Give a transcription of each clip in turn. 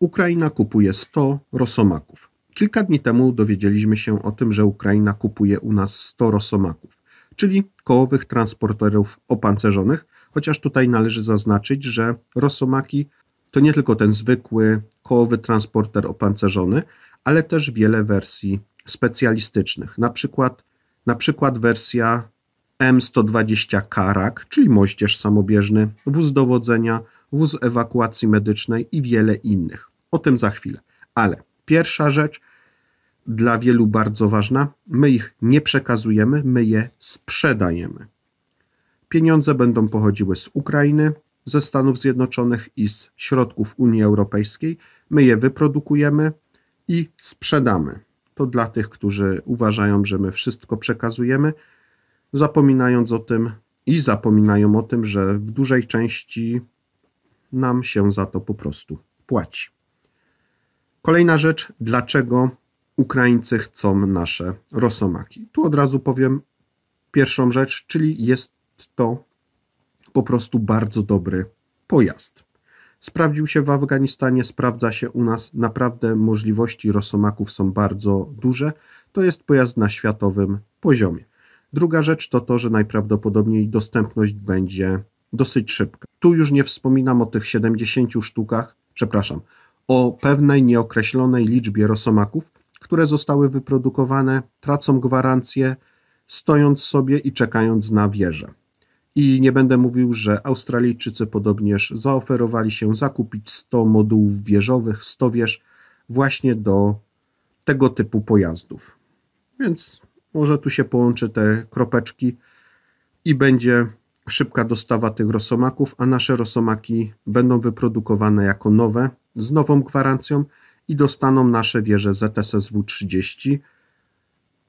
Ukraina kupuje 100 rosomaków. Kilka dni temu dowiedzieliśmy się o tym, że Ukraina kupuje u nas 100 rosomaków, czyli kołowych transporterów opancerzonych, chociaż tutaj należy zaznaczyć, że rosomaki to nie tylko ten zwykły kołowy transporter opancerzony, ale też wiele wersji specjalistycznych, na przykład, na przykład wersja M120 Karak, czyli moździerz samobieżny, wóz dowodzenia, wóz ewakuacji medycznej i wiele innych. O tym za chwilę. Ale pierwsza rzecz, dla wielu bardzo ważna, my ich nie przekazujemy, my je sprzedajemy. Pieniądze będą pochodziły z Ukrainy, ze Stanów Zjednoczonych i z środków Unii Europejskiej. My je wyprodukujemy i sprzedamy. To dla tych, którzy uważają, że my wszystko przekazujemy, zapominając o tym i zapominają o tym, że w dużej części nam się za to po prostu płaci. Kolejna rzecz, dlaczego Ukraińcy chcą nasze rosomaki. Tu od razu powiem pierwszą rzecz, czyli jest to po prostu bardzo dobry pojazd. Sprawdził się w Afganistanie, sprawdza się u nas. Naprawdę możliwości rosomaków są bardzo duże. To jest pojazd na światowym poziomie. Druga rzecz to to, że najprawdopodobniej dostępność będzie dosyć szybka. Tu już nie wspominam o tych 70 sztukach, przepraszam, o pewnej nieokreślonej liczbie rosomaków, które zostały wyprodukowane, tracą gwarancję, stojąc sobie i czekając na wieżę. I nie będę mówił, że Australijczycy podobnież zaoferowali się zakupić 100 modułów wieżowych, 100 wież właśnie do tego typu pojazdów. Więc może tu się połączy te kropeczki i będzie szybka dostawa tych rosomaków, a nasze rosomaki będą wyprodukowane jako nowe, z nową gwarancją i dostaną nasze wieże ZSSW-30,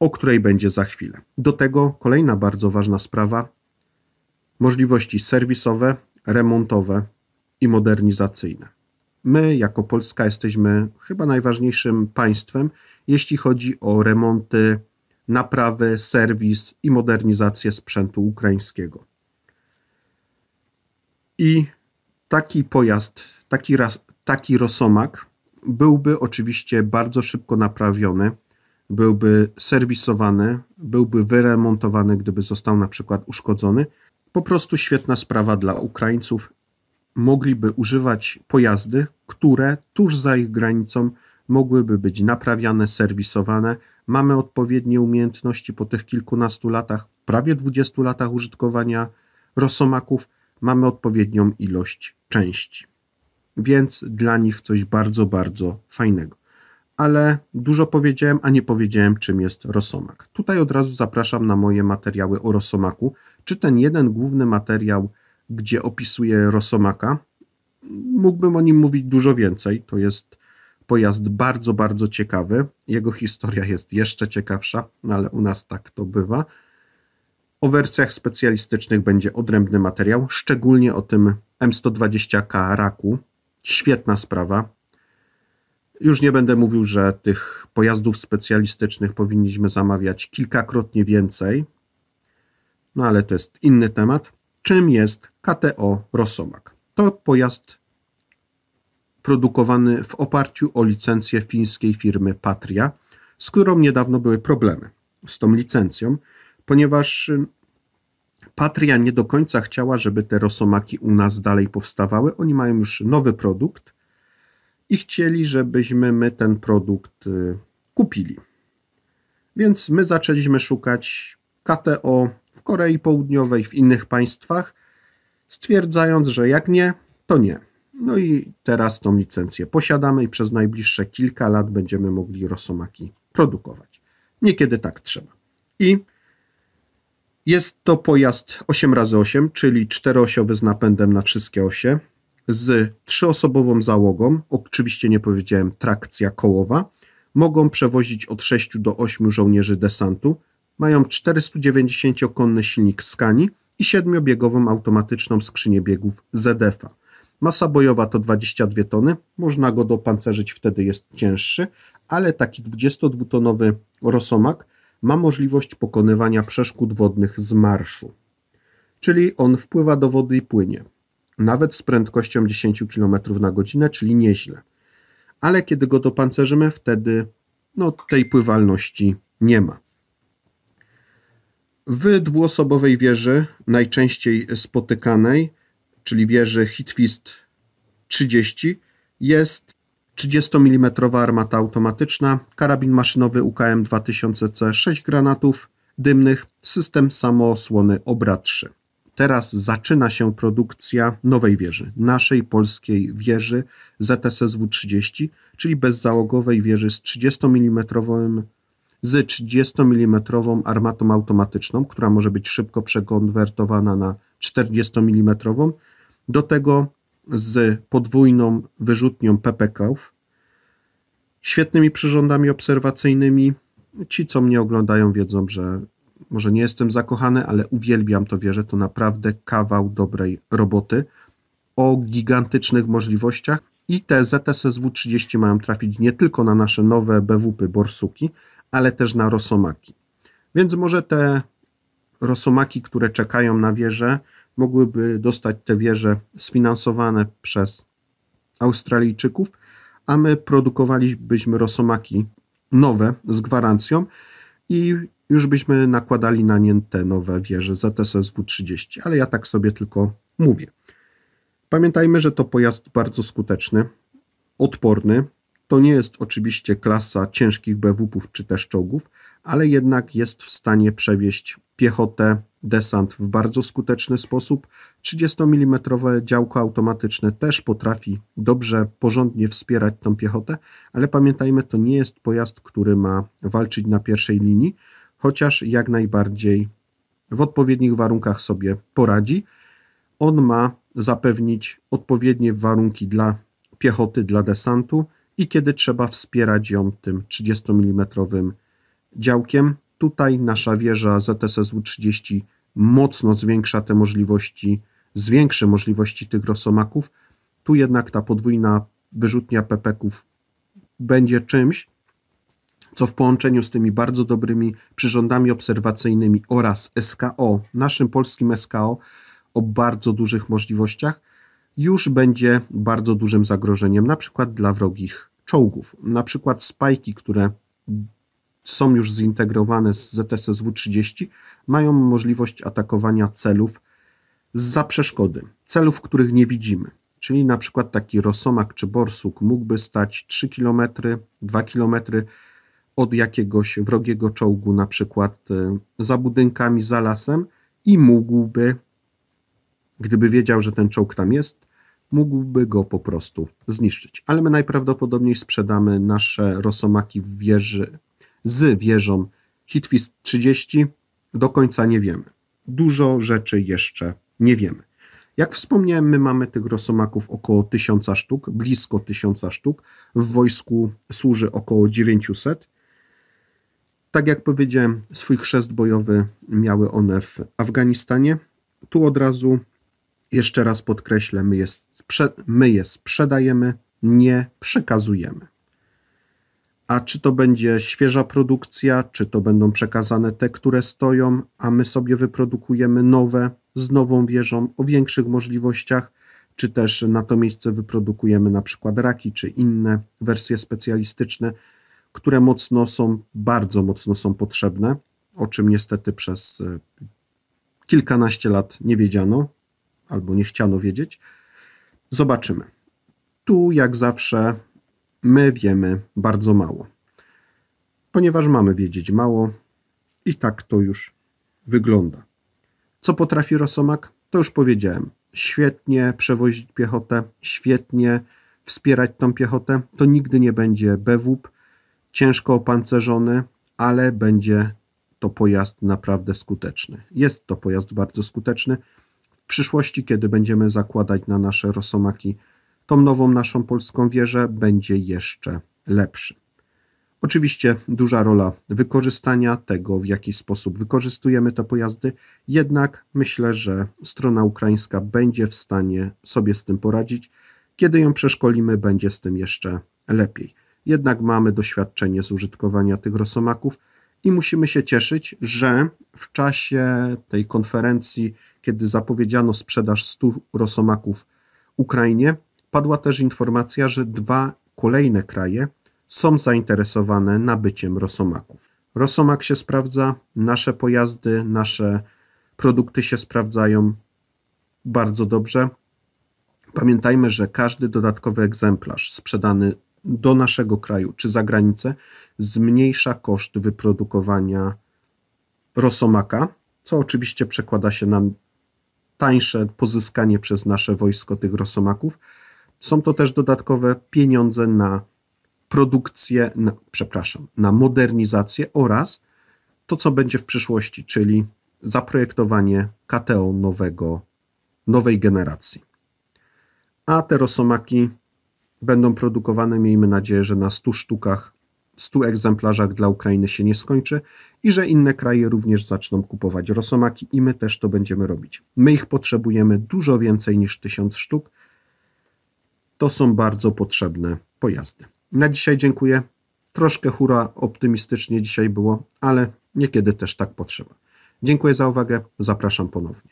o której będzie za chwilę. Do tego kolejna bardzo ważna sprawa, możliwości serwisowe, remontowe i modernizacyjne. My, jako Polska, jesteśmy chyba najważniejszym państwem, jeśli chodzi o remonty, naprawy, serwis i modernizację sprzętu ukraińskiego. I taki pojazd, taki taki rosomak byłby oczywiście bardzo szybko naprawiony, byłby serwisowany, byłby wyremontowany, gdyby został na przykład uszkodzony. Po prostu świetna sprawa dla Ukraińców. Mogliby używać pojazdy, które tuż za ich granicą mogłyby być naprawiane, serwisowane. Mamy odpowiednie umiejętności po tych kilkunastu latach, prawie dwudziestu latach użytkowania rosomaków, mamy odpowiednią ilość części więc dla nich coś bardzo, bardzo fajnego. Ale dużo powiedziałem, a nie powiedziałem, czym jest rosomak. Tutaj od razu zapraszam na moje materiały o rosomaku, czy ten jeden główny materiał, gdzie opisuję rosomaka. Mógłbym o nim mówić dużo więcej. To jest pojazd bardzo, bardzo ciekawy. Jego historia jest jeszcze ciekawsza, no ale u nas tak to bywa. O wersjach specjalistycznych będzie odrębny materiał, szczególnie o tym M120K Raku, Świetna sprawa. Już nie będę mówił, że tych pojazdów specjalistycznych powinniśmy zamawiać kilkakrotnie więcej, no ale to jest inny temat. Czym jest KTO Rosomak? To pojazd produkowany w oparciu o licencję fińskiej firmy Patria, z którą niedawno były problemy z tą licencją, ponieważ Patria nie do końca chciała, żeby te rosomaki u nas dalej powstawały. Oni mają już nowy produkt i chcieli, żebyśmy my ten produkt y, kupili. Więc my zaczęliśmy szukać KTO w Korei Południowej, w innych państwach, stwierdzając, że jak nie, to nie. No i teraz tą licencję posiadamy i przez najbliższe kilka lat będziemy mogli rosomaki produkować. Niekiedy tak trzeba. I jest to pojazd 8x8, czyli czteroosiowy z napędem na wszystkie osie, z trzyosobową załogą, oczywiście nie powiedziałem trakcja kołowa. Mogą przewozić od 6 do 8 żołnierzy desantu. Mają 490-konny silnik Skani i 7-biegową automatyczną skrzynię biegów ZDF-a. Masa bojowa to 22 tony, można go dopancerzyć, wtedy jest cięższy, ale taki 22-tonowy rosomak ma możliwość pokonywania przeszkód wodnych z marszu. Czyli on wpływa do wody i płynie, nawet z prędkością 10 km na godzinę, czyli nieźle. Ale kiedy go dopancerzymy, wtedy no, tej pływalności nie ma. W dwuosobowej wieży, najczęściej spotykanej, czyli wieży Hitwist 30, jest 30 mm armata automatyczna, karabin maszynowy UKM 2000C, 6 granatów dymnych, system samoosłony Obra 3. Teraz zaczyna się produkcja nowej wieży, naszej polskiej wieży ZSSW-30, czyli bezzałogowej wieży z 30 mm z 30 mm armatą automatyczną, która może być szybko przekonwertowana na 40 mm. Do tego z podwójną wyrzutnią ppk świetnymi przyrządami obserwacyjnymi. Ci, co mnie oglądają, wiedzą, że może nie jestem zakochany, ale uwielbiam to wieżę. To naprawdę kawał dobrej roboty o gigantycznych możliwościach. I te ZSSW-30 mają trafić nie tylko na nasze nowe BWP y Borsuki, ale też na Rosomaki. Więc może te Rosomaki, które czekają na wieżę, mogłyby dostać te wieże sfinansowane przez Australijczyków, a my produkowalibyśmy rosomaki nowe z gwarancją i już byśmy nakładali na nie te nowe wieże ZSSW-30, ale ja tak sobie tylko mówię. Pamiętajmy, że to pojazd bardzo skuteczny, odporny. To nie jest oczywiście klasa ciężkich BWP-ów czy też czołgów, ale jednak jest w stanie przewieźć piechotę, desant w bardzo skuteczny sposób. 30 mm działko automatyczne też potrafi dobrze, porządnie wspierać tą piechotę, ale pamiętajmy, to nie jest pojazd, który ma walczyć na pierwszej linii, chociaż jak najbardziej w odpowiednich warunkach sobie poradzi. On ma zapewnić odpowiednie warunki dla piechoty, dla desantu i kiedy trzeba wspierać ją tym 30 mm działkiem, Tutaj nasza wieża ZSSW-30 mocno zwiększa te możliwości, zwiększy możliwości tych rosomaków. Tu jednak ta podwójna wyrzutnia pepeków będzie czymś, co w połączeniu z tymi bardzo dobrymi przyrządami obserwacyjnymi oraz SKO, naszym polskim SKO, o bardzo dużych możliwościach, już będzie bardzo dużym zagrożeniem, na przykład dla wrogich czołgów. Na przykład spajki, które są już zintegrowane z ZSSW-30, mają możliwość atakowania celów za przeszkody, celów, których nie widzimy. Czyli na przykład taki rosomak czy borsuk mógłby stać 3 km, 2 km od jakiegoś wrogiego czołgu, na przykład y, za budynkami, za lasem i mógłby, gdyby wiedział, że ten czołg tam jest, mógłby go po prostu zniszczyć. Ale my najprawdopodobniej sprzedamy nasze rosomaki w wieży z wieżą Hitwist 30 do końca nie wiemy. Dużo rzeczy jeszcze nie wiemy. Jak wspomniałem, my mamy tych rosomaków około 1000 sztuk, blisko 1000 sztuk. W wojsku służy około 900. Tak jak powiedziałem, swój chrzest bojowy miały one w Afganistanie. Tu od razu jeszcze raz podkreślę, my je, sprze- my je sprzedajemy, nie przekazujemy a czy to będzie świeża produkcja, czy to będą przekazane te, które stoją, a my sobie wyprodukujemy nowe z nową wieżą o większych możliwościach, czy też na to miejsce wyprodukujemy na przykład raki, czy inne wersje specjalistyczne, które mocno są, bardzo mocno są potrzebne, o czym niestety przez e, kilkanaście lat nie wiedziano albo nie chciano wiedzieć. Zobaczymy. Tu, jak zawsze, my wiemy bardzo mało. Ponieważ mamy wiedzieć mało i tak to już wygląda. Co potrafi Rosomak? To już powiedziałem. Świetnie przewozić piechotę, świetnie wspierać tą piechotę. To nigdy nie będzie BWP, ciężko opancerzony, ale będzie to pojazd naprawdę skuteczny. Jest to pojazd bardzo skuteczny. W przyszłości, kiedy będziemy zakładać na nasze Rosomaki tą nową naszą polską wieżę będzie jeszcze lepszy. Oczywiście duża rola wykorzystania tego, w jaki sposób wykorzystujemy te pojazdy, jednak myślę, że strona ukraińska będzie w stanie sobie z tym poradzić. Kiedy ją przeszkolimy, będzie z tym jeszcze lepiej. Jednak mamy doświadczenie z użytkowania tych rosomaków i musimy się cieszyć, że w czasie tej konferencji, kiedy zapowiedziano sprzedaż 100 rosomaków Ukrainie, Padła też informacja, że dwa kolejne kraje są zainteresowane nabyciem rosomaków. Rosomak się sprawdza, nasze pojazdy, nasze produkty się sprawdzają bardzo dobrze. Pamiętajmy, że każdy dodatkowy egzemplarz sprzedany do naszego kraju czy za granicę zmniejsza koszt wyprodukowania rosomaka, co oczywiście przekłada się na tańsze pozyskanie przez nasze wojsko tych rosomaków, są to też dodatkowe pieniądze na produkcję, na, przepraszam, na modernizację oraz to, co będzie w przyszłości, czyli zaprojektowanie KTO nowego, nowej generacji. A te rosomaki będą produkowane, miejmy nadzieję, że na 100 sztukach, 100 egzemplarzach dla Ukrainy się nie skończy i że inne kraje również zaczną kupować rosomaki i my też to będziemy robić. My ich potrzebujemy dużo więcej niż 1000 sztuk, to są bardzo potrzebne pojazdy. Na dzisiaj dziękuję. Troszkę hura optymistycznie dzisiaj było, ale niekiedy też tak potrzeba. Dziękuję za uwagę. Zapraszam ponownie.